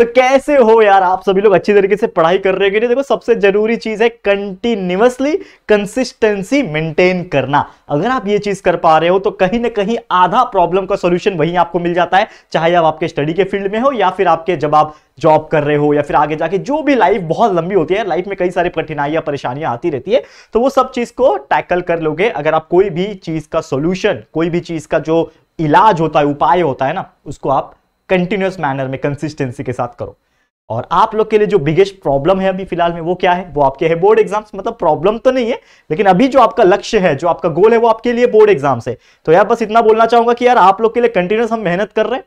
तो कैसे हो यार आप सभी लोग अच्छी तरीके से पढ़ाई कर रहे हो देखो सबसे जरूरी चीज है कंटिन्यूसली कंसिस्टेंसी मेंटेन करना अगर आप ये चीज कर पा रहे हो तो कहीं ना कहीं आधा प्रॉब्लम का सोल्यूशन वहीं आपको मिल जाता है चाहे आप आपके स्टडी के फील्ड में हो या फिर आपके जब आप जॉब कर रहे हो या फिर आगे जाके जो भी लाइफ बहुत लंबी होती है लाइफ में कई सारी कठिनाइयां परेशानियां आती रहती है तो वो सब चीज को टैकल कर लोगे अगर आप कोई भी चीज का सोल्यूशन कोई भी चीज का जो इलाज होता है उपाय होता है ना उसको आप कंटिन्यूस मैनर में कंसिस्टेंसी के साथ करो और आप लोग के लिए जो बिगेस्ट प्रॉब्लम है अभी फिलहाल में वो क्या है वो आपके है बोर्ड एग्जाम्स मतलब प्रॉब्लम तो नहीं है लेकिन अभी जो आपका लक्ष्य है जो आपका गोल है वो आपके लिए बोर्ड एग्जाम्स है तो यार बस इतना बोलना चाहूंगा कि यार आप लोग के लिए कंटिन्यूस हम मेहनत कर रहे हैं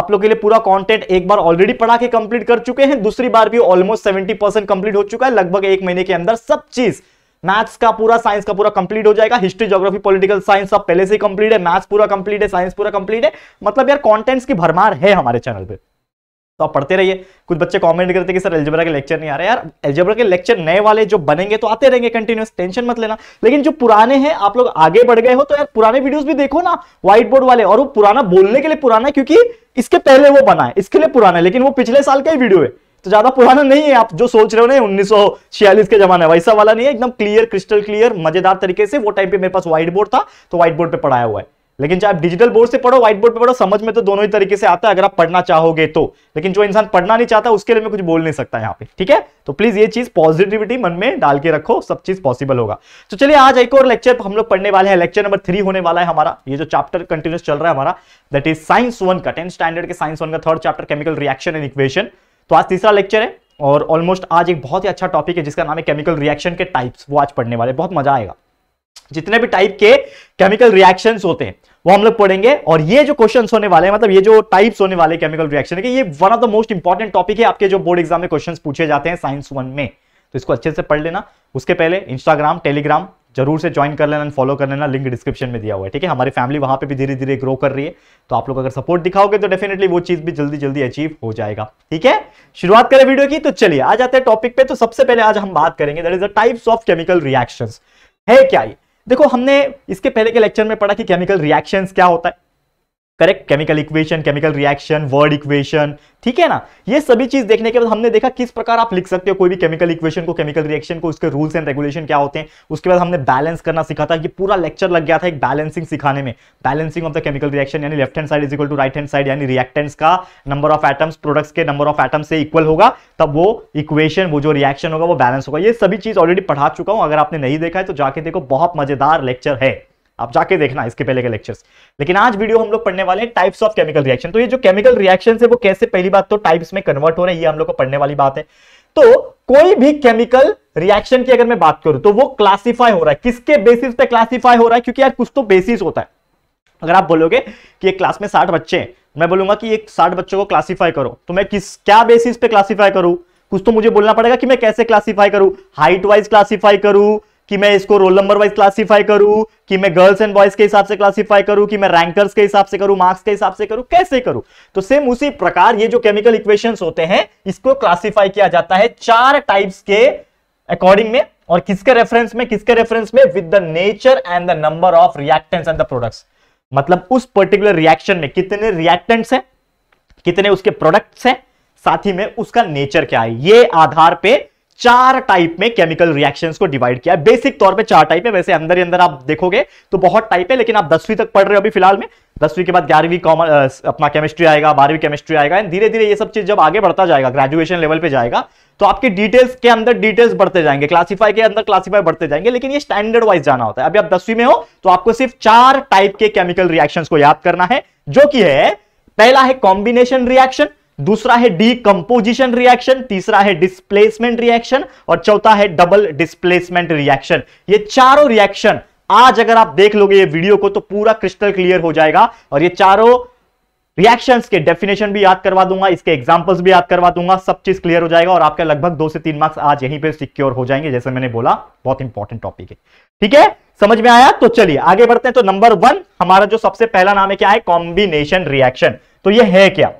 आप लोग के लिए पूरा कंटेंट एक बार ऑलरेडी पढ़ा के कंप्लीट कर चुके हैं दूसरी बार भी ऑलमोस्ट 70 परसेंट कंप्लीट हो चुका है लगभग एक महीने के अंदर सब चीज मैथ्स का पूरा साइंस का पूरा कंप्लीट हो जाएगा हिस्ट्री ज्योग्राफी पॉलिटिकल साइंस सब पहले से कंप्लीट है मैथ्स पूरा कंप्लीट है साइंस पूरा कंप्लीट है मतलब यार कॉन्टेंट्स की भरमार है हमारे चैनल पे तो आप पढ़ते रहिए कुछ बच्चे कमेंट करते कि सर एल्जेब्रा के लेक्चर नहीं आ रहे यार एल्जेब्रा के लेक्चर नए वाले जो बनेंगे तो आते रहेंगे कंटिन्यूस टेंशन मत लेना लेकिन जो पुराने हैं आप लोग आगे बढ़ गए हो तो यार पुराने वीडियोस भी देखो ना व्हाइट बोर्ड वाले और वो पुराना बोलने के लिए पुराना है क्योंकि इसके पहले वो बना है इसके लिए पुराना है लेकिन वो पिछले साल का ही वीडियो है तो ज्यादा पुराना नहीं है आप जो सोच रहे हो ना उन्नीस के जमाने वैसा वाला नहीं है एकदम क्लियर क्रिस्टल क्लियर मजेदार तरीके से वो टाइम पे मेरे पास व्हाइट बोर्ड था तो व्हाइट बोर्ड पर पढ़ाया हुआ है लेकिन चाहे आप डिजिटल बोर्ड से पढ़ो व्हाइट बोर्ड पे पढ़ो समझ में तो दोनों ही तरीके से आता है अगर आप पढ़ना चाहोगे तो लेकिन जो इंसान पढ़ना नहीं चाहता उसके लिए मैं कुछ बोल नहीं सकता यहाँ पे ठीक है तो प्लीज ये चीज पॉजिटिविटी मन में डाल के रखो सब चीज पॉसिबल होगा तो चलिए आज एक और लेक्चर हम लोग पढ़ने वाले हैं लेक्चर नंबर थ्री होने वाला है हमारा ये जो चैप्टर कंटिन्यूस चल रहा है हमारा दट इज साइंस वन का टेंथ स्टैंडर्ड के साइंस वन का third chapter chemical reaction and equation तो आज तीसरा लेक्चर है और ऑलमोस्ट आज एक बहुत ही अच्छा टॉपिक है जिसका नाम है केमिकल रिएक्शन के टाइप्स वो आज पढ़ने वाले बहुत मजा आएगा जितने भी टाइप के केमिकल रिएक्शन होते हैं वो हम लोग पढ़ेंगे और ये जो क्वेश्चन होने वाले हैं मतलब ये जो टाइप्स होने वाले केमिकल रिएक्शन के ये one of the most important topic है आपके जो बोर्ड एग्जाम में क्वेश्चन पूछे जाते हैं साइंस वन में तो इसको अच्छे से पढ़ लेना उसके पहले इंस्टाग्राम टेलीग्राम जरूर से ज्वाइन कर लेना फॉलो कर लेना लिंक डिस्क्रिप्शन में दिया हुआ है ठीक है हमारी फैमिली वहां पे भी धीरे धीरे ग्रो कर रही है तो आप लोग अगर सपोर्ट दिखाओगे तो डेफिनेटली वो चीज़ भी जल्दी जल्दी अचीव हो जाएगा ठीक है शुरुआत करें वीडियो की तो चलिए आ जाते हैं टॉपिक पे तो सबसे पहले आज हम बात करेंगे that is the types of chemical reaction है क्या ये देखो हमने इसके पहले के लेक्चर में पढ़ा कि केमिकल रिएक्शंस क्या होता है correct chemical equation chemical reaction word equation ठीक है ना ये सभी चीज देखने के बाद हमने देखा किस प्रकार आप लिख सकते हो कोई भी केमिकल इक्वेशन को केमिकल रिएक्शन को उसके रूल्स एंड रेगुलेशन क्या होते हैं उसके बाद हमने बैलेंस करना सीखा था कि पूरा लेक्चर लग गया था एक बैलेंसिंग सिखाने में balancing of the chemical reaction यानी left hand side is equal to right hand side यानी रिएक्टेंट्स का नंबर ऑफ एटम्स प्रोडक्ट्स के नंबर ऑफ एटम्स से इक्वल होगा तब वो इक्वेशन वो जो रिएक्शन होगा वो बैलेंस होगा ये सभी चीज ऑलरेडी पढ़ा चुका हूं अगर आपने नहीं देखा है तो जाके देखो बहुत मजेदार लेक्चर है आप जाके देखना इसके पहले के लेक्चर्स लेकिन आज वीडियो हम लोग पढ़ने वाले हैं टाइप्स ऑफ केमिकल रिएक्शन तो ये जो केमिकल रिएक्शन है वो कैसे पहली बात तो टाइप्स में कन्वर्ट हो रहे हैं ये हम लोग को पढ़ने वाली बात है तो कोई भी केमिकल रिएक्शन की अगर मैं बात करूं तो वो क्लासिफाई हो रहा है किसके बेसिस पे क्लासिफाई हो रहा है क्योंकि यार कुछ तो बेसिस होता है अगर आप बोलोगे कि एक क्लास में साठ बच्चे हैं मैं बोलूंगा कि एक साठ बच्चों को क्लासिफाई करो तो मैं किस क्या बेसिस पे क्लासिफाई करूं कुछ तो मुझे बोलना पड़ेगा कि मैं कैसे क्लासिफाई करूं हाइट वाइज क्लासिफाई करूं कि मैं इसको रोल नंबर वाइज क्लासिफाई करूं कि मैं गर्ल्स एंड बॉयज के हिसाब से क्लासिफाई करूं कि मैं रैंकर्स के हिसाब से करूं मार्क्स के हिसाब से करूं कैसे करूं तो सेम उसी प्रकार ये जो केमिकल इक्वेशंस होते हैं इसको क्लासिफाई किया जाता है चार टाइप्स के अकॉर्डिंग में और किसके रेफरेंस में किसके रेफरेंस में with the nature and the number of reactants and the products मतलब उस पर्टिकुलर रिएक्शन में कितने रिएक्टेंट्स हैं कितने उसके प्रोडक्ट्स हैं साथ ही में उसका नेचर क्या है ये आधार पे चार टाइप में केमिकल रिएक्शंस को डिवाइड किया है बेसिक तौर पे चार टाइप है वैसे अंदर ही अंदर आप देखोगे तो बहुत टाइप है लेकिन आप दसवीं तक पढ़ रहे हो अभी फिलहाल में दसवीं के बाद ग्यारहवीं कॉमन अपना केमिस्ट्री आएगा बारहवीं केमिस्ट्री आएगा एंड धीरे धीरे ये सब चीज जब आगे बढ़ता जाएगा ग्रेजुएशन लेवल पे जाएगा तो आपके डिटेल्स के अंदर डिटेल्स बढ़ते जाएंगे क्लासीफाई के अंदर क्लासीफाई बढ़ते जाएंगे लेकिन ये स्टैंडर्ड वाइज जाना होता है अभी आप दसवीं में हो तो आपको सिर्फ चार टाइप के केमिकल रिएक्शन को याद करना है जो कि है पहला है कॉम्बिनेशन रिएक्शन दूसरा है डी कंपोजिशन रिएक्शन तीसरा है डिस्प्लेसमेंट रिएक्शन और चौथा है डबल डिस्प्लेसमेंट रिएक्शन ये चारों रिएक्शन आज अगर आप देख लोगे ये वीडियो को तो पूरा क्रिस्टल क्लियर हो जाएगा और ये चारों रिएक्शंस के डेफिनेशन भी याद करवा दूंगा इसके एग्जांपल्स भी याद करवा दूंगा सब चीज क्लियर हो जाएगा और आपके लगभग दो से तीन मार्क्स आज यहीं पे सिक्योर हो जाएंगे जैसे मैंने बोला बहुत इंपॉर्टेंट टॉपिक है ठीक है समझ में आया तो चलिए आगे बढ़ते हैं तो नंबर वन हमारा जो सबसे पहला नाम है क्या है कॉम्बिनेशन रिएक्शन तो यह है क्या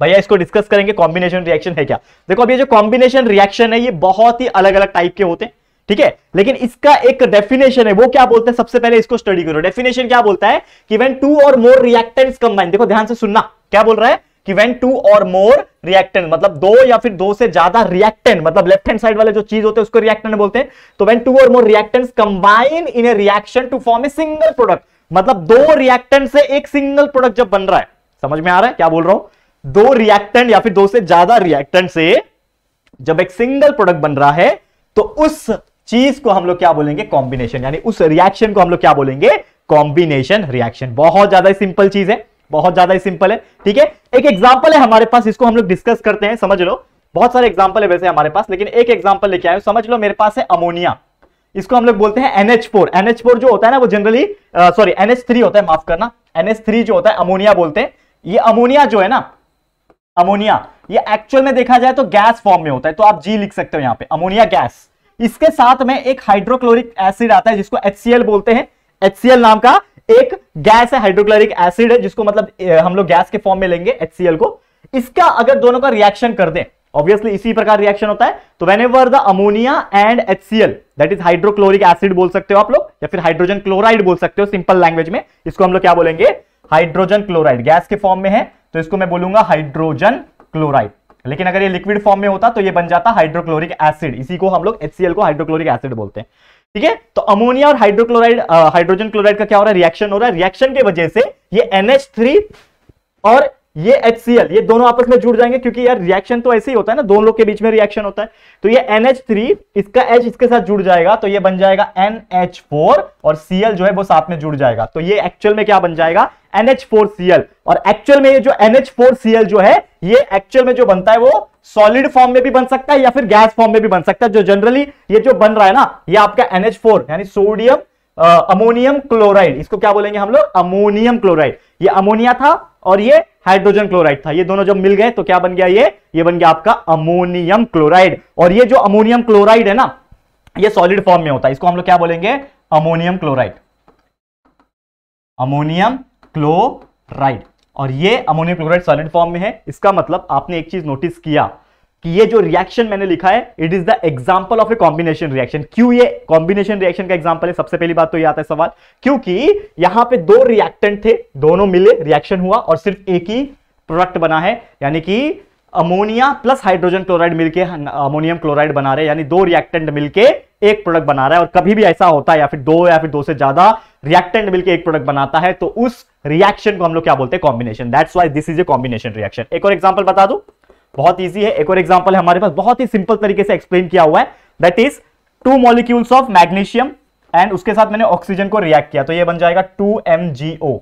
भैया इसको डिस्कस करेंगे कॉम्बिनेशन रिएक्शन है क्या देखो अब ये जो कॉम्बिनेशन रिएक्शन है ये बहुत ही अलग अलग टाइप के होते हैं ठीक है लेकिन इसका एक डेफिनेशन है वो क्या बोलते हैं सबसे पहले इसको स्टडी करो डेफिनेशन क्या बोलता है कि वेन टू और मोर रिएक्टेंट्स कंबाइन देखो ध्यान से सुनना क्या बोल रहा है कि वेन टू और मोर रिएक्टेंट मतलब दो या फिर दो से ज्यादा रिएक्टेंट मतलब लेफ्ट हैंड साइड वाले जो चीज होते हैं उसको रिएक्टेंट बोलते हैं तो वेन टू और more reactants combine in a reaction to form a single product मतलब दो रिएक्टेंट से एक सिंगल प्रोडक्ट जब बन रहा है समझ में आ रहा है क्या बोल रहा हूं दो रिएक्टेंट या फिर दो से ज्यादा रिएक्टेंट से जब एक सिंगल प्रोडक्ट बन रहा है तो उस चीज को हम लोग क्या बोलेंगे कॉम्बिनेशन यानी उस रिएक्शन को हम लोग क्या बोलेंगे कॉम्बिनेशन रिएक्शन बहुत ज्यादा सिंपल चीज है बहुत ज्यादा ही सिंपल है ठीक है एक एग्जाम्पल है हमारे पास इसको हम लोग डिस्कस करते हैं समझ लो बहुत सारे एग्जाम्पल है वैसे हमारे पास लेकिन एक एग्जाम्पल लेके आए समझ लो मेरे पास है अमोनिया इसको हम लोग बोलते हैं NH4 NH4 जो होता है ना वो जनरली सॉरी NH3 होता है माफ करना NH3 जो होता है अमोनिया बोलते हैं ये अमोनिया जो है ना अमोनिया ये एक्चुअल में देखा जाए तो गैस फॉर्म में होता है तो आप जी लिख सकते हो यहाँ पे अमोनिया गैस इसके साथ में एक हाइड्रोक्लोरिक एसिड आता है जिसको एच बोलते हैं एच नाम का एक गैस है हाइड्रोक्लोरिक एसिड है जिसको मतलब हम लोग गैस के फॉर्म में लेंगे एच को इसका अगर दोनों का रिएक्शन कर दें ऑब्वियसली इसी प्रकार रिएक्शन होता है तो whenever the ammonia and H C L that is hydrochloric acid बोल सकते हो आप लोग या फिर हाइड्रोजन क्लोराइड बोल सकते हो सिंपल लैंग्वेज में इसको हम लोग क्या बोलेंगे हाइड्रोजन क्लोराइड गैस के फॉर्म में है तो इसको मैं बोलूंगा हाइड्रोजन क्लोराइड लेकिन अगर ये लिक्विड फॉर्म में होता तो ये बन जाता हाइड्रोक्लोरिक एसिड इसी को हम लोग एच को हाइड्रोक्लोरिक एसिड बोलते हैं ठीक है तो अमोनिया और हाइड्रोक्लोराइड हाइड्रोजन क्लोराइड का क्या हो रहा है रिएक्शन हो रहा है रिएक्शन की वजह से ये एनएच और ये HCl ये दोनों आपस में जुड़ जाएंगे क्योंकि यार रिएक्शन तो ऐसे ही होता है ना दोनों लोग के बीच में रिएक्शन होता है तो ये NH3 इसका H इसके साथ जुड़ जाएगा तो ये बन जाएगा NH4 और Cl जो है वो साथ में जुड़ जाएगा तो ये एक्चुअल में क्या बन जाएगा NH4Cl और एक्चुअल में ये जो NH4Cl जो है ये एक्चुअल में जो बनता है वो सॉलिड फॉर्म में भी बन सकता है या फिर गैस फॉर्म में भी बन सकता है जो जनरली ये जो बन रहा है ना ये आपका NH4 यानी सोडियम अमोनियम क्लोराइड इसको क्या बोलेंगे हम लोग अमोनियम क्लोराइड ये अमोनिया था और ये हाइड्रोजन क्लोराइड था ये दोनों जब मिल गए तो क्या बन गया ये ये बन गया आपका अमोनियम क्लोराइड और ये जो अमोनियम क्लोराइड है ना ये सॉलिड फॉर्म में होता है इसको हम लोग क्या बोलेंगे अमोनियम क्लोराइड अमोनियम क्लोराइड और ये अमोनियम क्लोराइड सॉलिड फॉर्म में है इसका मतलब आपने एक चीज नोटिस किया कि ये जो रिएक्शन मैंने लिखा है it is the example of a combination reaction क्यों ये कॉम्बिनेशन रिएक्शन का एग्जाम्पल है सबसे पहली बात तो ये आता है सवाल क्योंकि यहां पे दो रिएक्टेंट थे दोनों मिले रिएक्शन हुआ और सिर्फ एक ही प्रोडक्ट बना है यानी कि अमोनिया प्लस हाइड्रोजन क्लोराइड मिलके अमोनियम क्लोराइड बना रहे यानी दो रिएक्टेंट मिलके एक प्रोडक्ट बना रहा है और कभी भी ऐसा होता है या फिर दो या फिर दो से ज्यादा रिएक्टेंट मिलके एक प्रोडक्ट बनाता है तो उस रिएक्शन को हम लोग क्या बोलते हैं combination that's why this is a combination reaction एक और एग्जाम्पल बता दू बहुत ईजी है एक और एग्जाम्पल हमारे पास बहुत ही सिंपल तरीके से एक्सप्लेन किया हुआ है that is two molecules of magnesium and उसके साथ मैंने ऑक्सीजन को रिएक्ट किया तो ये बन जाएगा two M G O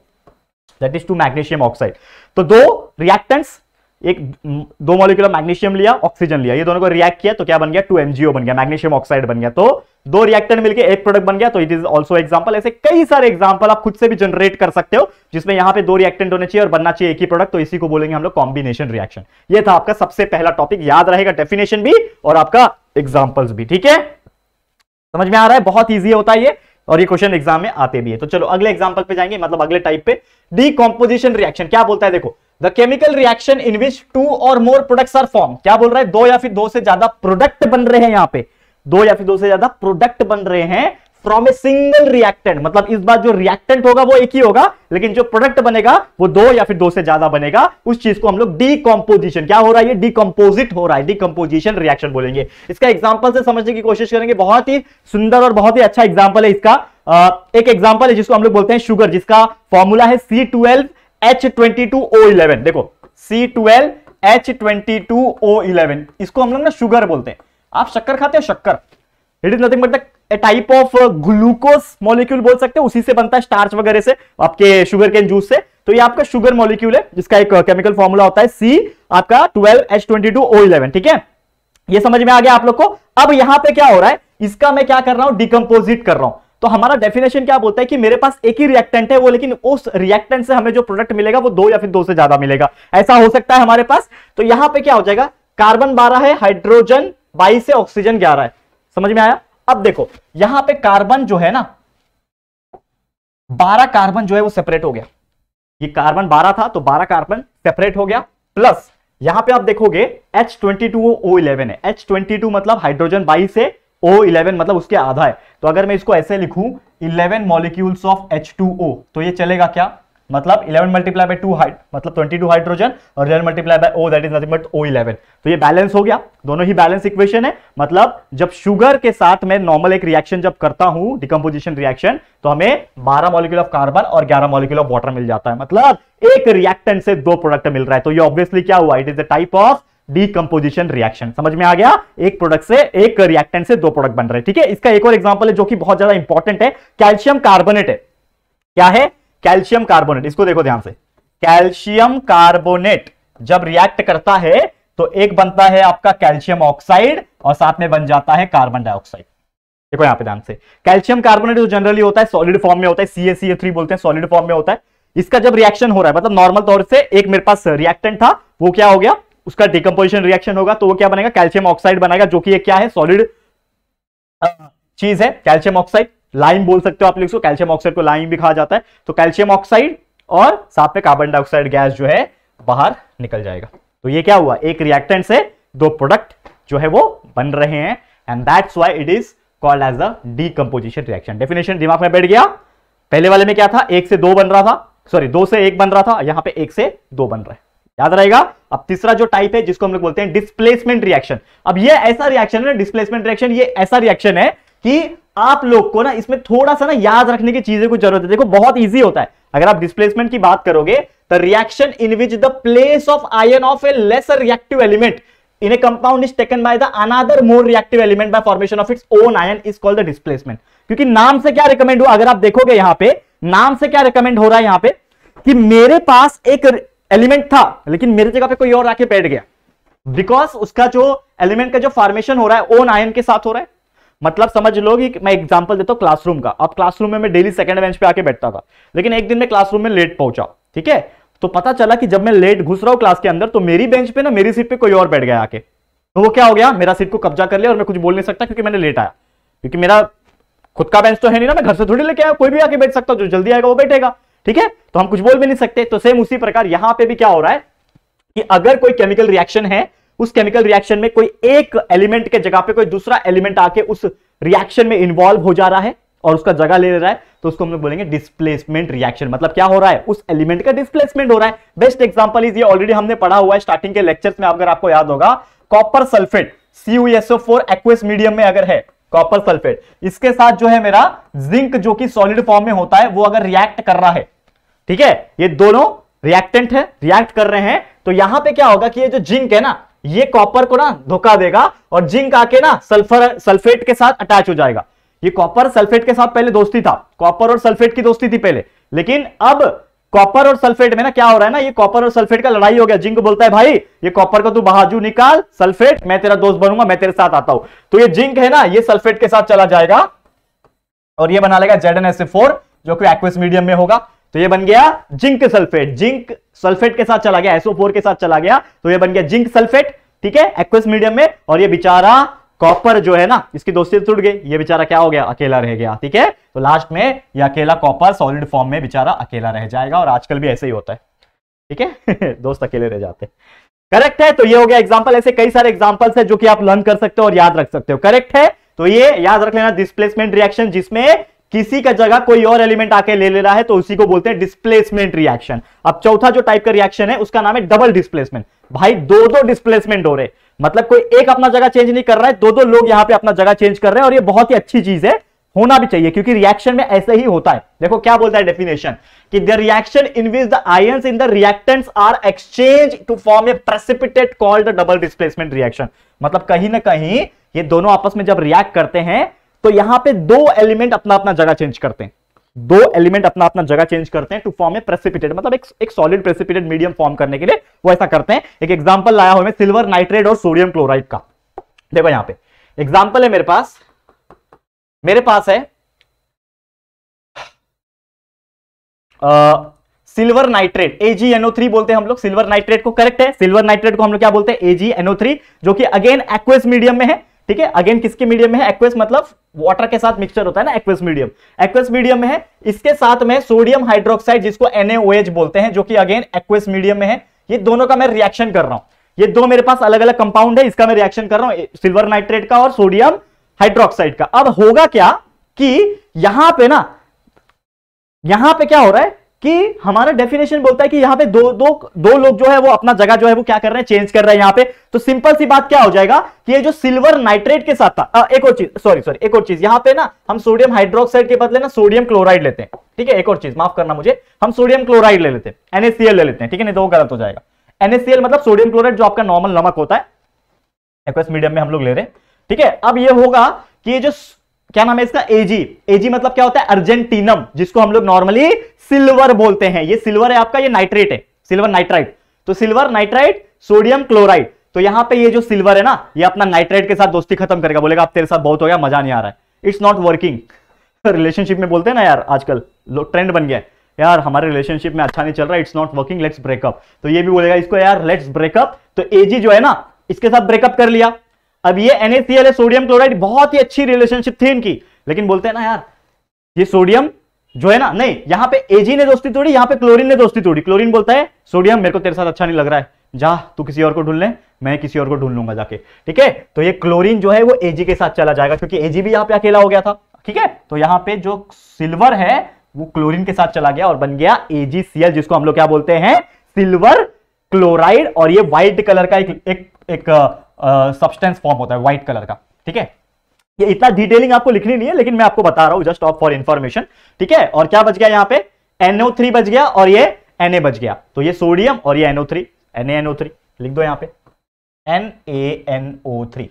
that is two magnesium oxide तो दो रिएक्टेंट्स एक दो मॉलिक्यूल मैग्नीशियम लिया ऑक्सीजन लिया ये दोनों को रिएक्ट किया तो क्या बन गया टू एमजीओ बन गया मैग्नीशियम ऑक्साइड बन गया तो दो रिएक्टेंट मिलके एक प्रोडक्ट बन गया तो इट इज ऑल्सो एग्जाम्पल ऐसे कई सारे एग्जाम्पल आप खुद से भी जनरेट कर सकते हो जिसमें यहां पे दो रिएक्टेंट होने चाहिए और बनना चाहिए एक ही प्रोडक्ट तो इसी को बोलेंगे हम लोग कॉम्बिनेशन रिएक्शन ये था आपका सबसे पहला टॉपिक याद रहेगा डेफिनेशन भी और आपका एग्जाम्पल भी ठीक है समझ में आ रहा है बहुत ईजी होता है ये और ये क्वेश्चन एग्जाम में आते भी है तो चलो अगले एग्जाम्पल पे जाएंगे मतलब अगले टाइप पे डीकॉम्पोजिशन रिएक्शन क्या बोलता है देखो the chemical reaction in which two और मोर प्रोडक्ट्स आर फॉर्म क्या बोल रहा है दो या फिर दो से ज्यादा प्रोडक्ट बन रहे हैं यहाँ पे दो या फिर दो से ज्यादा प्रोडक्ट बन रहे हैं फ्रॉम ए सिंगल रिएक्टेंट मतलब इस बार जो रिएक्टेंट होगा वो एक ही होगा लेकिन जो प्रोडक्ट बनेगा वो दो या फिर दो से ज्यादा बनेगा उस चीज को हम लोग डीकम्पोजिशन क्या हो रहा है डीकम्पोजिट हो रहा है डीकम्पोजिशन रिएक्शन बोलेंगे इसका एग्जाम्पल से समझने की कोशिश करेंगे बहुत ही सुंदर और बहुत ही अच्छा एग्जाम्पल है इसका एक एग्जाम्पल है जिसको हम लोग बोलते हैं शुगर जिसका फॉर्मूला है C twelve H twenty two O eleven देखो C twelve H twenty two O eleven इसको हम लोग ना शुगर बोलते हैं आप शक्कर खाते हो शक्कर it is nothing but the type of glucose molecule बोल सकते हो उसी से बनता है स्टार्च वगैरह से आपके शुगर केन जूस से तो ये आपका शुगर मॉलिक्यूल है जिसका एक केमिकल uh, फॉर्मूला होता है सी आपका twelve H twenty two O eleven ठीक है ये समझ में आ गया आप लोग को अब यहां पे क्या हो रहा है इसका मैं क्या कर रहा हूं डिकम्पोजिट कर रहा हूं तो हमारा डेफिनेशन क्या बोलता है कि मेरे पास एक ही रिएक्टेंट है वो लेकिन उस रिएक्टेंट से हमें जो प्रोडक्ट मिलेगा वो दो या फिर दो से ज्यादा मिलेगा ऐसा हो सकता है हमारे पास तो यहां पे क्या हो जाएगा कार्बन बारह है हाइड्रोजन बाईस है ऑक्सीजन ग्यारह है समझ में आया अब देखो यहां पे कार्बन जो है ना बारह कार्बन जो है वो सेपरेट हो गया ये कार्बन बारह था तो बारह कार्बन सेपरेट हो गया प्लस यहां पे आप देखोगे H twenty two O eleven है एच ट्वेंटी टू मतलब हाइड्रोजन बाईस है ओ इलेवन मतलब उसके आधा है तो अगर मैं इसको ऐसे लिखूं eleven molecules of H two O तो ये चलेगा क्या मतलब 11 मल्टीप्लाई बाय टू हाइट मतलब 22 हाइड्रोजन और 11 multiply by O that is nothing but O eleven तो ये बैलेंस हो गया दोनों ही बैलेंस इक्वेशन है मतलब जब शुगर के साथ मैं नॉर्मल एक रिएक्शन जब करता हूं डिकम्पोजिशन रिएक्शन तो हमें 12 मॉलिक्यूल ऑफ कार्बन और 11 मॉलिक्यूल ऑफ वाटर मिल जाता है मतलब एक रिएक्टेंट से दो प्रोडक्ट मिल रहा है तो ये ऑब्वियसली क्या हुआ it is the type of decomposition reaction समझ में आ गया एक प्रोडक्ट से एक रिएक्टेंट से दो प्रोडक्ट बन रहे हैं ठीक है इसका एक और एग्जाम्पल है जो कि बहुत ज्यादा इंपॉर्टेंट है कैल्शियम कार्बोनेट है क्या है कैल्शियम कार्बोनेट इसको देखो ध्यान से कैल्शियम कार्बोनेट जब रिएक्ट करता है तो एक बनता है आपका कैल्शियम ऑक्साइड और साथ में बन जाता है कार्बन डाइऑक्साइड देखो यहाँ पे ध्यान से कैल्शियम कार्बोनेट जो जनरली होता है सॉलिड फॉर्म में होता है सीएसीए थ्री बोलते हैं सॉलिड फॉर्म में होता है इसका जब रिएक्शन हो रहा है मतलब नॉर्मल तौर से एक मेरे पास रिएक्टेंट था वो क्या हो गया उसका डिकम्पोजिशन रिएक्शन होगा तो वो क्या बनेगा कैल्शियम ऑक्साइड बनेगा जो कि क्या है सॉलिड चीज है कैल्शियम ऑक्साइड लाइम बोल सकते हो आप लोग इसको कैल्शियम ऑक्साइड को लाइम भी कहा जाता है तो कैल्शियम ऑक्साइड और साथ में कार्बन डाइऑक्साइड गैस जो है बाहर निकल जाएगा तो ये क्या हुआ एक रिएक्टेंट से दो प्रोडक्ट जो है वो बन रहे हैं and that's why it is called as a decomposition reaction definition दिमाग में बैठ गया पहले वाले में क्या था एक से दो बन रहा था सॉरी दो से एक बन रहा था यहां पे एक से दो बन रहा है याद रहेगा अब तीसरा जो टाइप है जिसको हम लोग बोलते हैं डिस्प्लेसमेंट रिएक्शन अब ये ऐसा रिएक्शन है डिस्प्लेसमेंट रिएक्शन ये ऐसा रिएक्शन है कि आप लोग को ना इसमें थोड़ा सा ना याद रखने की चीजें को जरूरत है देखो बहुत ईजी होता है अगर आप डिस्प्लेसमेंट की बात करोगे तो reaction in which the place of ion of a lesser reactive element in a compound is taken by the another more reactive element by formation of its own ion is called the displacement क्योंकि नाम से क्या recommend हुआ अगर आप देखोगे यहां पे नाम से क्या रिकमेंड हो रहा है यहां पे कि मेरे पास एक एलिमेंट था लेकिन मेरे जगह पे कोई और आके बैठ गया बिकॉज उसका जो एलिमेंट का जो फॉर्मेशन हो रहा है ओन आयन के साथ हो रहा है मतलब समझ लो कि मैं एग्जांपल देता हूँ क्लासरूम का अब क्लासरूम में मैं डेली सेकंड बेंच पे आके बैठता था लेकिन एक दिन मैं क्लासरूम में लेट पहुंचा ठीक है तो पता चला कि जब मैं लेट घुस रहा हूँ क्लास के अंदर तो मेरी बेंच पे ना मेरी सीट पे कोई और बैठ गया आके तो वो क्या हो गया मेरा सीट को कब्जा कर लिया और मैं कुछ बोल नहीं सकता क्योंकि मैंने लेट आया क्योंकि मेरा खुद का बेंच तो है नहीं ना मैं घर से थोड़ी लेके आया कोई भी आके बैठ सकता जो जल्दी आएगा वो बैठेगा ठीक है तो हम कुछ बोल भी नहीं सकते तो सेम उसी प्रकार यहां पे भी क्या हो रहा है कि अगर कोई केमिकल रिएक्शन है उस केमिकल रिएक्शन में कोई एक एलिमेंट के जगह पे कोई दूसरा एलिमेंट आके उस रिएक्शन में इन्वॉल्व हो जा रहा है और उसका जगह ले रहा है तो उसको हम लोग बोलेंगे डिस्प्लेसमेंट रिएक्शन मतलब क्या हो रहा है उस एलिमेंट का डिस्प्लेसमेंट हो रहा है बेस्ट एग्जाम्पल इज ये ऑलरेडी हमने पढ़ा हुआ है स्टार्टिंग के लेक्चर में अगर आपको याद होगा copper sulphate C U S O four medium में अगर है कॉपर सल्फेट इसके साथ जो है मेरा जिंक जो कि सॉलिड फॉर्म में होता है वो अगर रिएक्ट कर रहा है ठीक है ये दोनों रिएक्टेंट है रिएक्ट कर रहे हैं तो यहां पे क्या होगा कि ये जो जिंक है ना ये कॉपर को ना धोखा देगा और जिंक आके ना सल्फर सल्फेट के साथ अटैच हो जाएगा ये कॉपर सल्फेट के साथ पहले दोस्ती था कॉपर और सल्फेट की दोस्ती थी पहले लेकिन अब कॉपर और सल्फेट में ना क्या हो रहा है ना ये कॉपर और सल्फेट का लड़ाई हो गया जिंक बोलता है भाई ये कॉपर का तू बहाजू निकाल सल्फेट मैं तेरा दोस्त बनूंगा मैं तेरे साथ आता हूं तो ये जिंक है ना ये सल्फेट के साथ चला जाएगा और ये बना लेगा जेड जो कि एक्वेस मीडियम में होगा तो ये बन गया जिंक सल्फेट जिंक सल्फेट के साथ चला गया SO4 के साथ चला गया तो ये बन गया जिंक सल्फेट ठीक है एक्वेस मीडियम में और ये बेचारा कॉपर जो है ना इसकी दोस्ती तो टूट गई ये बेचारा क्या हो गया अकेला रह गया ठीक है तो लास्ट में ये अकेला कॉपर सॉलिड फॉर्म में बेचारा अकेला रह जाएगा और आजकल भी ऐसे ही होता है ठीक है दोस्त अकेले रह जाते हैं करेक्ट है तो ये हो गया एग्जाम्पल ऐसे कई सारे एग्जाम्पल्स है जो कि आप लर्न कर सकते हो और याद रख सकते हो करेक्ट है तो ये याद रख लेना डिस्प्लेसमेंट रिएक्शन जिसमें किसी का जगह कोई और एलिमेंट आके ले ले रहा है तो उसी को बोलते हैं डिस्प्लेसमेंट रिएक्शन अब चौथा जो टाइप का रिएक्शन है उसका नाम है डबल डिस्प्लेसमेंट भाई दो दो डिस्प्लेसमेंट हो रहे मतलब कोई एक अपना जगह चेंज नहीं कर रहा है दो दो लोग यहाँ पे अपना जगह चेंज कर रहे हैं और ये बहुत ही अच्छी चीज है होना भी चाहिए क्योंकि रिएक्शन में ऐसे ही होता है देखो क्या बोलता है डेफिनेशन कि the reaction in which the ions in the reactants are exchange to form a precipitate called double displacement reaction मतलब कहीं ना कहीं ये दोनों आपस में जब रिएक्ट करते हैं तो यहां पे दो एलिमेंट अपना अपना जगह चेंज करते हैं दो एलिमेंट अपना अपना जगह चेंज करते हैं टू फॉर्म ए प्रेसिपिटेड मतलब एक एक सॉलिड प्रेसिपिटेड मीडियम फॉर्म करने के लिए वो ऐसा करते हैं एक एग्जांपल लाया हुआ मैं सिल्वर नाइट्रेट और सोडियम क्लोराइड का देखो यहां पे एग्जांपल है मेरे पास मेरे पास है आ, सिल्वर नाइट्रेट AgNO3 बोलते हैं हम लोग सिल्वर नाइट्रेट को करेक्ट है सिल्वर नाइट्रेट को हम लोग क्या बोलते हैं AgNO3 जो कि अगेन एक्वेस मीडियम में है ठीक है अगेन किसके मीडियम में है एक्वेस मतलब वाटर के साथ मिक्सचर होता है ना एक्वेस मीडियम एक्वेस मीडियम में है इसके साथ में सोडियम हाइड्रोक्साइड जिसको एनएओएच बोलते हैं जो कि अगेन एक्वेस मीडियम में है ये दोनों का मैं रिएक्शन कर रहा हूं ये दो मेरे पास अलग अलग कंपाउंड है इसका मैं रिएक्शन कर रहा हूं सिल्वर नाइट्रेट का और सोडियम हाइड्रोक्साइड का अब होगा क्या कि यहां पे ना यहां पे क्या हो रहा है कि हमारा डेफिनेशन बोलता है कि यहां पे दो दो दो लोग जो है वो अपना जगह जो है वो क्या कर रहे हैं चेंज कर रहे हैं यहां पे तो सिंपल सी बात क्या हो जाएगा कि ये जो सिल्वर नाइट्रेट के साथ था आ, एक और चीज सॉरी सॉरी एक और चीज यहां पे ना हम सोडियम हाइड्रोक्साइड के बदले ना सोडियम क्लोराइड लेते हैं ठीक है एक और चीज माफ करना मुझे हम सोडियम क्लोराइड ले लेते हैं एनएससीएल ले लेते हैं ठीक है नहीं तो गलत हो जाएगा एनएससीएल मतलब सोडियम क्लोराइड जो आपका नॉर्मल नमक होता है एक्वेस मीडियम में हम लोग ले रहे हैं ठीक है अब यह होगा कि ये जो क्या नाम है इसका एजी एजी मतलब क्या होता है अर्जेंटीनम जिसको हम लोग नॉर्मली सिल्वर बोलते हैं ये सिल्वर है आपका ये नाइट्रेट है सिल्वर नाइट्राइट तो सिल्वर नाइट्राइट सोडियम क्लोराइड तो यहां पे ये जो सिल्वर है ना ये अपना नाइट्राइट के साथ दोस्ती खत्म करेगा बोलेगा आप तेरे साथ बहुत हो गया मजा नहीं आ रहा है इट्स नॉट वर्किंग रिलेशनशिप में बोलते हैं ना यार आजकल ट्रेंड बन गया यार हमारे रिलेशनशिप में अच्छा नहीं चल रहा it's not working let's break up तो ये भी बोलेगा इसको यार लेट्स ब्रेकअप तो एजी जो है ना इसके साथ ब्रेकअप कर लिया अब ये NaCl है सोडियम क्लोराइड बहुत ही अच्छी रिलेशनशिप थी इनकी लेकिन बोलते हैं ना यार ये सोडियम जो है ना नहीं यहां पे Ag ने दोस्ती तोड़ी यहां पे क्लोरीन ने दोस्ती तोड़ी क्लोरीन बोलता है सोडियम मेरे को तेरे साथ अच्छा नहीं लग रहा है जा तू किसी और को ढूंढ ले मैं किसी और को ढूंढ लूंगा जाके ठीक है तो ये क्लोरीन जो है वो Ag के साथ चला जाएगा क्योंकि Ag भी यहां पे अकेला हो गया था ठीक है तो यहां पे जो सिल्वर है वो क्लोरीन के साथ चला गया और बन गया एजीसीएल जिसको हम लोग क्या बोलते हैं सिल्वर क्लोराइड और ये व्हाइट कलर का एक एक, एक सब्सटेंस फॉर्म होता है व्हाइट कलर का ठीक है ये इतना डिटेलिंग आपको लिखनी नहीं है लेकिन मैं आपको बता रहा हूं जस्ट ऑफ फॉर इंफॉर्मेशन ठीक है और क्या बच गया यहां पे एनओ थ्री बच गया और ये एन ए बच गया तो ये सोडियम और ये N O three N A N O three लिख दो यहां पर N A N O three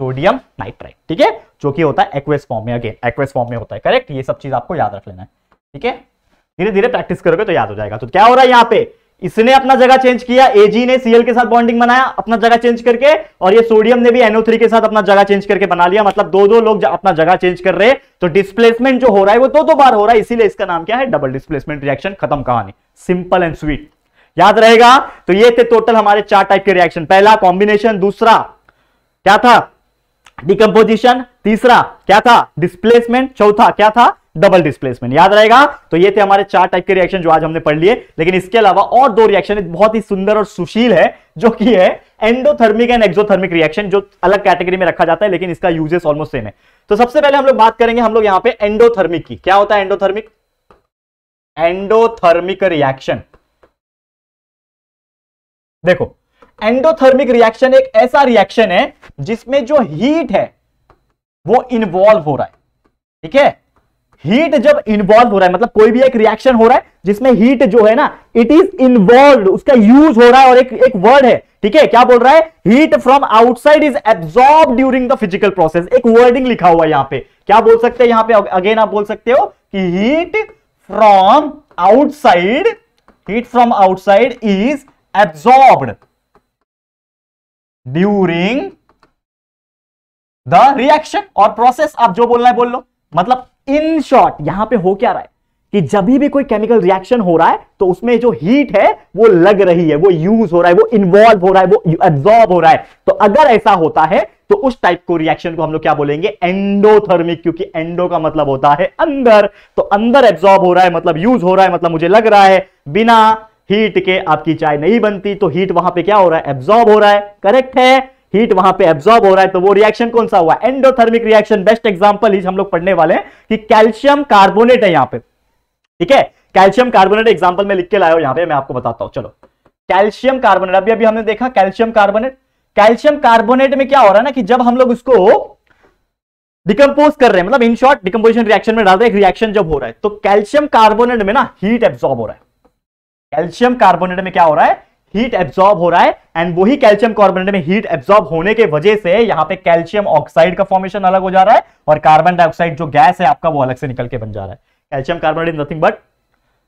sodium nitrite ठीक है जो कि होता है एक्वेस फॉर्म में अगेन एक्वेस फॉर्म में होता है करेक्ट ये सब चीज आपको याद रख लेना है ठीक है धीरे धीरे प्रैक्टिस करोगे तो याद हो जाएगा तो क्या हो रहा है यहाँ पे इसने अपना जगह चेंज किया एजी ने सीएल के साथ बॉन्डिंग बनाया अपना जगह चेंज करके और ये सोडियम ने भी एनओ के साथ अपना जगह चेंज करके बना लिया मतलब दो दो लोग अपना जगह चेंज कर रहे तो डिस्प्लेसमेंट जो हो रहा है वो दो दो बार हो रहा है इसीलिए इसका नाम क्या है डबल डिस्प्लेसमेंट रिएक्शन खत्म कहानी सिंपल एंड स्वीट याद रहेगा तो ये थे टोटल हमारे चार टाइप के रिएक्शन पहला कॉम्बिनेशन दूसरा क्या था डिकम्पोजिशन तीसरा क्या था डिस्प्लेसमेंट चौथा क्या था डबल डिस्प्लेसमेंट याद रहेगा तो ये थे हमारे चार टाइप के रिएक्शन जो आज हमने पढ़ लिए लेकिन इसके अलावा और दो रिएक्शन बहुत ही सुंदर और सुशील है जो कि है एंडोथर्मिक एंड एक्सोथर्मिक रिएक्शन जो अलग कैटेगरी में रखा जाता है लेकिन इसका यूजेस ऑलमोस्ट सेम है तो सबसे पहले हम लोग बात करेंगे हम लोग यहां पर एंडोथर्मिक की क्या होता है एंडोथर्मिक एंडोथर्मिक रिएक्शन देखो एंडोथर्मिक रिएक्शन एक ऐसा रिएक्शन है जिसमें जो हीट है वो इन्वॉल्व हो रहा है ठीक है हीट जब इन्वॉल्व हो रहा है मतलब कोई भी एक रिएक्शन हो रहा है जिसमें हीट जो है ना इट इज इन्वॉल्व उसका यूज हो रहा है और एक एक वर्ड है ठीक है क्या बोल रहा है heat from outside is absorb during the physical process एक वर्डिंग लिखा हुआ है यहां पे क्या बोल सकते हैं यहां पे अगेन आप बोल सकते हो कि heat from outside heat from outside is absorb during the reaction और प्रोसेस आप जो बोलना है बोल लो मतलब इन शॉर्ट यहां पे हो क्या रहा है कि जब भी कोई केमिकल रिएक्शन हो रहा है तो उसमें जो हीट है वो लग रही है वो यूज हो रहा है वो इन्वॉल्व हो रहा है वो एब्जॉर्ब हो रहा है तो अगर ऐसा होता है तो उस टाइप को रिएक्शन को हम लोग क्या बोलेंगे एंडोथर्मिक क्योंकि एंडो का मतलब होता है अंदर तो अंदर एब्जॉर्ब हो रहा है मतलब यूज हो रहा है मतलब मुझे लग रहा है बिना हीट के आपकी चाय नहीं बनती तो हीट वहां पे क्या हो रहा है एब्जॉर्ब हो रहा है करेक्ट है हीट वहां पे एब्जॉर्ब हो रहा है तो वो रिएक्शन कौन सा हुआ एंडोथर्मिक रिएक्शन बेस्ट एग्जाम्पल ही हम लोग पढ़ने वाले हैं कि कैल्शियम कार्बोनेट है यहां पे ठीक है कैल्शियम कार्बोनेट एग्जाम्पल में लिख के लाया हो यहां पे मैं आपको बताता हूं चलो कैल्शियम कार्बोनेट अभी अभी हमने देखा कैल्शियम कार्बोनेट कैल्शियम कार्बोनेट में क्या हो रहा है ना कि जब हम लोग उसको डिकम्पोज कर रहे हैं मतलब इन शॉर्ट डिकम्पोजिशन रिएक्शन में डाल रहे हैं रिएक्शन जब हो रहा है तो कैल्शियम कार्बोनेट में ना हीट एब्जॉर्ब हो रहा है कैल्शियम कार्बोनेट में क्या हो रहा है हीट एब्सॉर्ब हो रहा है एंड वही कैल्शियम कार्बोनेट में हीट एब्सॉर्ब होने के वजह से यहाँ पे कैल्शियम ऑक्साइड का फॉर्मेशन अलग हो जा रहा है और कार्बन डाइऑक्साइड जो गैस है आपका वो अलग से निकल के बन जा रहा है calcium carbonate is nothing but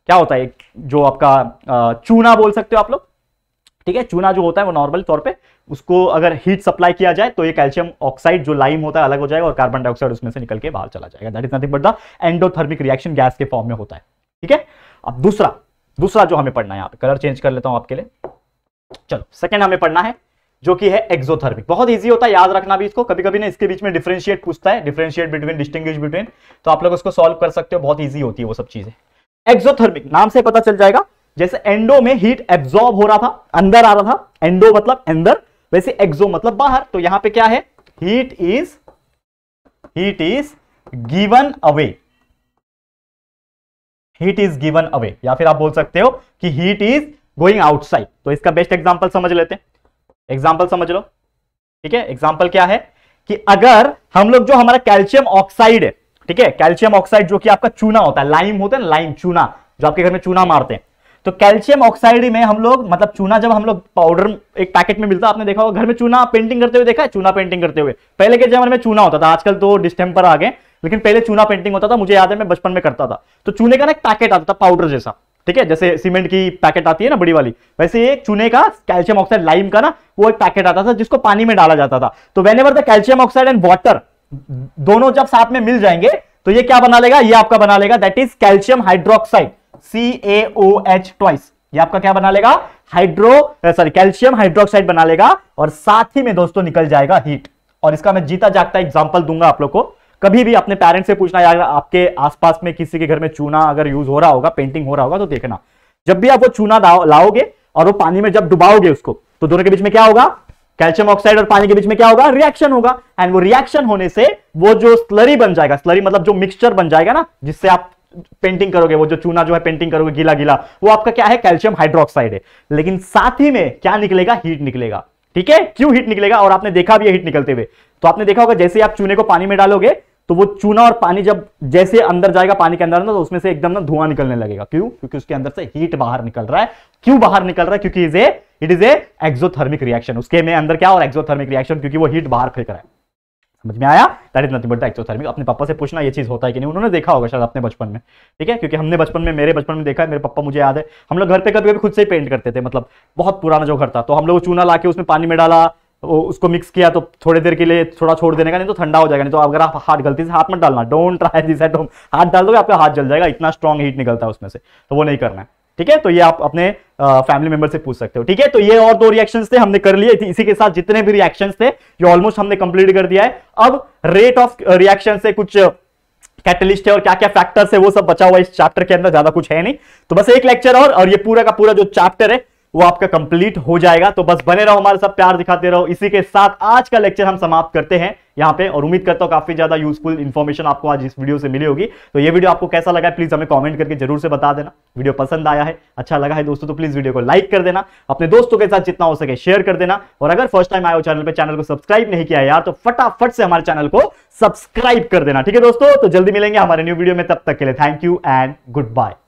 क्या होता है जो आपका चूना बोल सकते हो आप लोग ठीक है चूना जो होता है वो नॉर्मल तौर पर उसको अगर हीट सप्लाई किया जाए तो ये कैल्शियम ऑक्साइड जो लाइम होता है अलग हो जाएगा और कार्बन डाइऑक्साइड उसमें से निकल के बाहर चला जाएगा that is nothing but the endothermic reaction gas के फॉर्म में होता है ठीक है अब दूसरा दूसरा जो हमें पढ़ना है यहाँ पे कलर चेंज कर लेता हूं आपके लिए चलो सेकेंड हमें पढ़ना है जो कि है एक्सोथर्मिक बहुत इजी होता है याद रखना भी इसको कभी कभी ना इसके बीच में डिफ्रेंशिएट पूछता है डिफ्रेंशिएट बिटवीन डिस्टिंग बिटवीन तो आप लोग उसको सॉल्व कर सकते हो बहुत ईजी होती है वो सब चीजें एक्सोथर्मिक नाम से पता चल जाएगा जैसे एंडो में हीट एब्जॉर्ब हो रहा था अंदर आ रहा था एंडो मतलब अंदर वैसे एक्सो मतलब बाहर तो यहां पे क्या है heat is heat is given away heat is given away या फिर आप बोल सकते हो कि हीट इज गोइंग आउटसाइड तो इसका बेस्ट एग्जाम्पल समझ लेते हैं एग्जाम्पल समझ लो ठीक है एग्जाम्पल क्या है कि अगर हम लोग जो हमारा कैल्शियम ऑक्साइड है ठीक है कैल्शियम ऑक्साइड जो कि आपका चूना होता है लाइम होता है लाइम चूना जो आपके घर में चूना मारते हैं तो कैल्शियम ऑक्साइड में हम लोग मतलब चूना जब हम लोग पाउडर एक पैकेट में मिलता है आपने देखा होगा घर में चूना पेंटिंग करते हुए देखा है चूना पेंटिंग करते हुए पहले के जमाने में चूना होता था आजकल तो डिस्टेम्पर आ गए लेकिन पहले चूना पेंटिंग होता था मुझे याद है मैं बचपन में करता था तो चूने का ना एक पैकेट आता था पाउडर जैसा ठीक है जैसे सीमेंट की पैकेट आती है ना बड़ी वाली वैसे एक चूने का कैल्शियम ऑक्साइड लाइम का ना वो एक पैकेट आता था जिसको पानी में डाला जाता था तो whenever the calcium oxide and water दोनों जब साथ में मिल जाएंगे तो ये क्या बना लेगा ये आपका बना लेगा that is calcium hydroxide C A O H twice ये आपका क्या बना लेगा हाइड्रो सॉरी कैल्शियम हाइड्रोक्साइड बना लेगा और साथ ही में दोस्तों निकल जाएगा हीट और इसका मैं जीता जागता एग्जाम्पल दूंगा आप लोग को कभी भी अपने पेरेंट्स से पूछना यार आपके आसपास में किसी के घर में चूना अगर यूज हो रहा होगा पेंटिंग हो रहा होगा तो देखना जब भी आप वो चूना लाओगे और वो पानी में जब डुबाओगे उसको तो दोनों के बीच में क्या होगा कैल्शियम ऑक्साइड और पानी के बीच में क्या होगा रिएक्शन होगा एंड वो रिएक्शन होने से वो जो स्लरी बन जाएगा स्लरी मतलब जो मिक्सचर बन जाएगा ना जिससे आप पेंटिंग करोगे वो जो चूना जो है पेंटिंग करोगे गीला गीला वो आपका क्या है कैल्शियम हाइड्रोक्साइड है लेकिन साथ ही में क्या निकलेगा हीट निकलेगा ठीक है क्यों हीट निकलेगा और आपने देखा भी है हीट निकलते हुए तो आपने देखा होगा जैसे आप चूने को पानी में डालोगे तो वो चूना और पानी जब जैसे अंदर जाएगा पानी के अंदर ना तो उसमें से एकदम ना धुआं निकलने लगेगा क्यों क्योंकि उसके अंदर से हीट बाहर निकल रहा है क्यों बाहर निकल रहा है क्योंकि is a it is a exothermic reaction उसके में अंदर क्या और एक्सोथर्मिक रिएक्शन क्योंकि वो हीट बाहर फेंक रहा है समझ में आया that is nothing but exothermic अपने पापा से पूछना ये चीज होता है कि नहीं उन्होंने देखा होगा शायद अपने बचपन में ठीक है क्योंकि हमने बचपन में मेरे बचपन में देखा है मेरे पापा मुझे याद है हम लोग घर पे कभी कभी खुद से ही पेंट करते थे मतलब बहुत पुराना जो घर था तो हम लोग चूना ला उसमें पानी में डाला उसको मिक्स किया तो थोड़ी देर के लिए थोड़ा छोड़ देने का नहीं तो ठंडा हो जाएगा नहीं तो अगर आप हाथ गलती से हाथ मत डालना don't try this at home हाथ डाल दोगे आपका हाथ जल जाएगा इतना स्ट्रॉन्ग हीट निकलता है उसमें से तो वो नहीं करना है ठीक है तो ये आप अपने फैमिली मेंबर से पूछ सकते हो ठीक है तो ये और दो रिएक्शंस थे हमने कर लिए इसी के साथ जितने भी रिएक्शंस थे ये ऑलमोस्ट हमने कंप्लीट कर दिया है अब रेट ऑफ रिएक्शन से कुछ कैटलिस्ट है और क्या क्या फैक्टर्स है वो सब बचा हुआ इस चैप्टर के अंदर ज्यादा कुछ है नहीं तो बस एक लेक्चर और और ये पूरा का पूरा जो चैप्टर है वो आपका कंप्लीट हो जाएगा तो बस बने रहो हमारे साथ प्यार दिखाते रहो इसी के साथ आज का लेक्चर हम समाप्त करते हैं यहाँ पे और उम्मीद करता हूँ काफी ज्यादा यूजफुल इन्फॉर्मेशन आपको आज इस वीडियो से मिली होगी तो ये वीडियो आपको कैसा लगा है प्लीज हमें कमेंट करके जरूर से बता देना वीडियो पसंद आया है अच्छा लगा है दोस्तों तो प्लीज वीडियो को लाइक कर देना अपने दोस्तों के साथ जितना हो सके शेयर कर देना और अगर फर्स्ट टाइम आए हो चैनल पर चैनल को सब्सक्राइब नहीं किया यार तो फटाफट से हमारे चैनल को सब्सक्राइब कर देना ठीक है दोस्तों तो जल्दी मिलेंगे हमारे न्यू वीडियो में तब तक के लिए thank you and good bye